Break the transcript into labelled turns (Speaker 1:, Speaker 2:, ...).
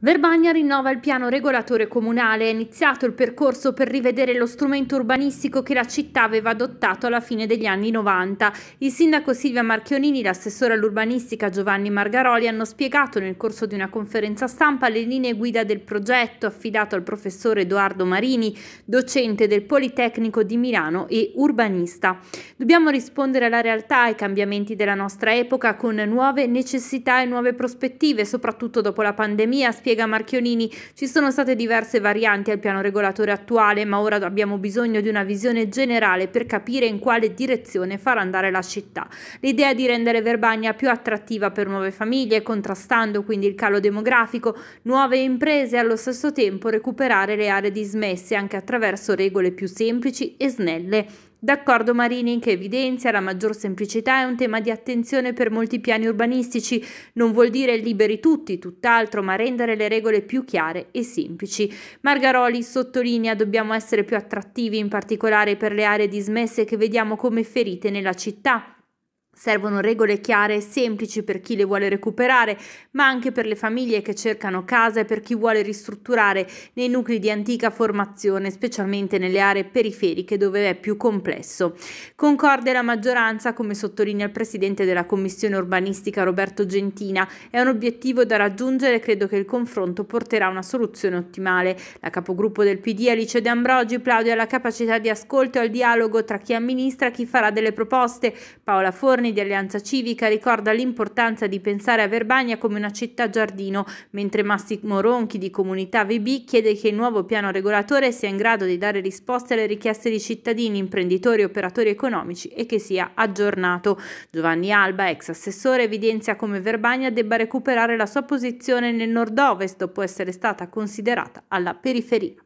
Speaker 1: Verbagna rinnova il piano regolatore comunale. È iniziato il percorso per rivedere lo strumento urbanistico che la città aveva adottato alla fine degli anni 90. Il sindaco Silvia Marchionini e l'assessore all'urbanistica Giovanni Margaroli hanno spiegato nel corso di una conferenza stampa le linee guida del progetto affidato al professore Edoardo Marini, docente del Politecnico di Milano e urbanista. Dobbiamo rispondere alla realtà, e ai cambiamenti della nostra epoca con nuove necessità e nuove prospettive, soprattutto dopo la pandemia spiega Marchionini, ci sono state diverse varianti al piano regolatore attuale, ma ora abbiamo bisogno di una visione generale per capire in quale direzione far andare la città. L'idea di rendere Verbagna più attrattiva per nuove famiglie, contrastando quindi il calo demografico, nuove imprese e allo stesso tempo recuperare le aree dismesse anche attraverso regole più semplici e snelle. D'accordo Marini che evidenzia la maggior semplicità è un tema di attenzione per molti piani urbanistici, non vuol dire liberi tutti, tutt'altro, ma rendere le regole più chiare e semplici. Margaroli sottolinea dobbiamo essere più attrattivi in particolare per le aree dismesse che vediamo come ferite nella città. Servono regole chiare e semplici per chi le vuole recuperare, ma anche per le famiglie che cercano casa e per chi vuole ristrutturare nei nuclei di antica formazione, specialmente nelle aree periferiche dove è più complesso. Concorde la maggioranza, come sottolinea il presidente della Commissione urbanistica Roberto Gentina, è un obiettivo da raggiungere e credo che il confronto porterà a una soluzione ottimale. La capogruppo del PD Alice De Ambrogi plaude alla capacità di ascolto e al dialogo tra chi amministra e chi farà delle proposte. Paola Forni Commissione di Alleanza Civica ricorda l'importanza di pensare a Verbania come una città giardino, mentre Massimo Ronchi di Comunità VB chiede che il nuovo piano regolatore sia in grado di dare risposte alle richieste di cittadini, imprenditori e operatori economici e che sia aggiornato. Giovanni Alba, ex assessore, evidenzia come Verbania debba recuperare la sua posizione nel nord-ovest dopo essere stata considerata alla periferia.